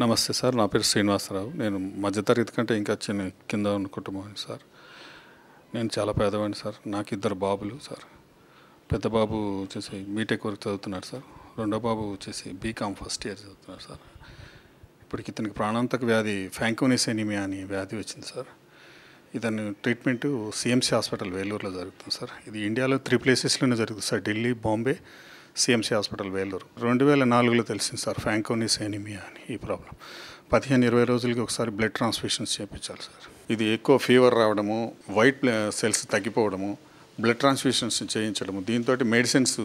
నమస్తే సార్ నా పేరు శ్రీనివాసరావు నేను మధ్యతరగతి కంటే ఇంకా చిన్న కింద ఉన్న కుటుంబం సార్ నేను చాలా పేదవాడిని సార్ నాకు ఇద్దరు బాబులు సార్ పెద్ద బాబు వచ్చేసి బీటెక్ వరకు చదువుతున్నాడు సార్ రెండో బాబు వచ్చేసి బీకామ్ ఫస్ట్ ఇయర్ చదువుతున్నాడు సార్ ఇప్పటికి ఇతనికి ప్రాణాంతక వ్యాధి ఫ్యాంకోనిస్ ఎనిమియా అని వ్యాధి వచ్చింది సార్ ఇతని ట్రీట్మెంట్ సిఎంసీ హాస్పిటల్ వేలూరులో జరుగుతుంది సార్ ఇది ఇండియాలో త్రీ ప్లేసెస్లోనే జరుగుతుంది sir Delhi Bombay CMC hospital Vellore రెండు వేల నాలుగులో తెలిసింది సార్ ఫ్యాంకోనిస్ ఎనిమియా అని ఈ ప్రాబ్లం పదిహేను ఇరవై రోజులకి ఒకసారి బ్లడ్ ట్రాన్స్ఫ్యూషన్స్ చేయించాలి సార్ ఇది ఎక్కువ ఫీవర్ రావడము వైట్ సెల్స్ తగ్గిపోవడము బ్లడ్ ట్రాన్స్ఫ్యూషన్స్ చేయించడము దీంతో మెడిసిన్స్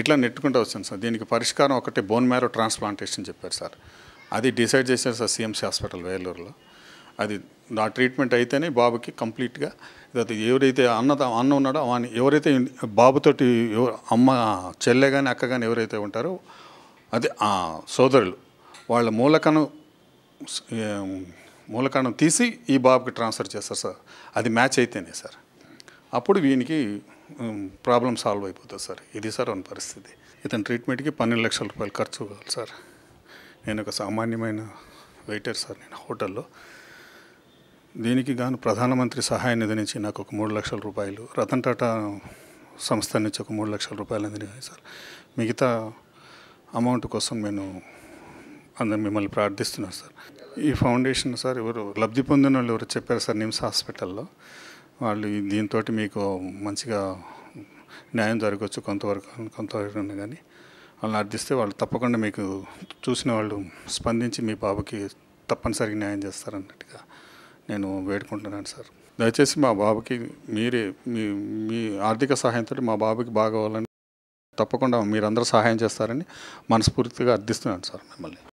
ఇట్లా నెట్టుకుంటూ వచ్చాను సార్ దీనికి పరిష్కారం ఒకటి బోన్ మ్యారో ట్రాన్స్ప్లాంటేషన్ చెప్పారు సార్ అది డిసైడ్ చేశారు సార్ సిఎంసీ హాస్పిటల్ వేలూరులో అది ఆ ట్రీట్మెంట్ అయితేనే బాబుకి కంప్లీట్గా అది ఎవరైతే అన్న అన్న ఉన్నాడో వాని ఎవరైతే బాబుతోటి అమ్మ చెల్లె కానీ అక్క కానీ ఎవరైతే ఉంటారో అది ఆ సోదరులు వాళ్ళ మూలకను మూలకణం తీసి ఈ బాబుకి ట్రాన్స్ఫర్ చేస్తారు సార్ అది మ్యాచ్ అయితేనే సార్ అప్పుడు వీనికి ప్రాబ్లం సాల్వ్ అయిపోతుంది సార్ ఇది సార్ అని పరిస్థితి ఇతని ట్రీట్మెంట్కి పన్నెండు లక్షల రూపాయలు ఖర్చు కావాలి సార్ నేను ఒక సామాన్యమైన వెయిటర్ సార్ నేను హోటల్లో దీనికి గాను ప్రధానమంత్రి సహాయ నిధి నుంచి నాకు ఒక మూడు లక్షల రూపాయలు రతన్ టాటా సంస్థ నుంచి ఒక మూడు లక్షల రూపాయలు అందినాయి సార్ మిగతా అమౌంట్ కోసం నేను అందరం మిమ్మల్ని ప్రార్థిస్తున్నాను సార్ ఈ ఫౌండేషన్ సార్ ఎవరు లబ్ధి పొందిన వాళ్ళు ఎవరు చెప్పారు సార్ నిమ్స్ హాస్పిటల్లో వాళ్ళు దీంతో మీకు మంచిగా న్యాయం జరగవచ్చు కొంతవరకు కొంతవరకు కానీ వాళ్ళని అర్థిస్తే వాళ్ళు తప్పకుండా మీకు చూసిన వాళ్ళు స్పందించి మీ బాబుకి తప్పనిసరిగా న్యాయం చేస్తారన్నట్టుగా నేను వేడుకుంటున్నాను సార్ దయచేసి మా బాబుకి మీరే మీ మీ ఆర్థిక సహాయంతో మా బాబుకి బాగోవాలని తప్పకుండా మీరందరూ సహాయం చేస్తారని మనస్ఫూర్తిగా అర్థిస్తున్నాను సార్ మిమ్మల్ని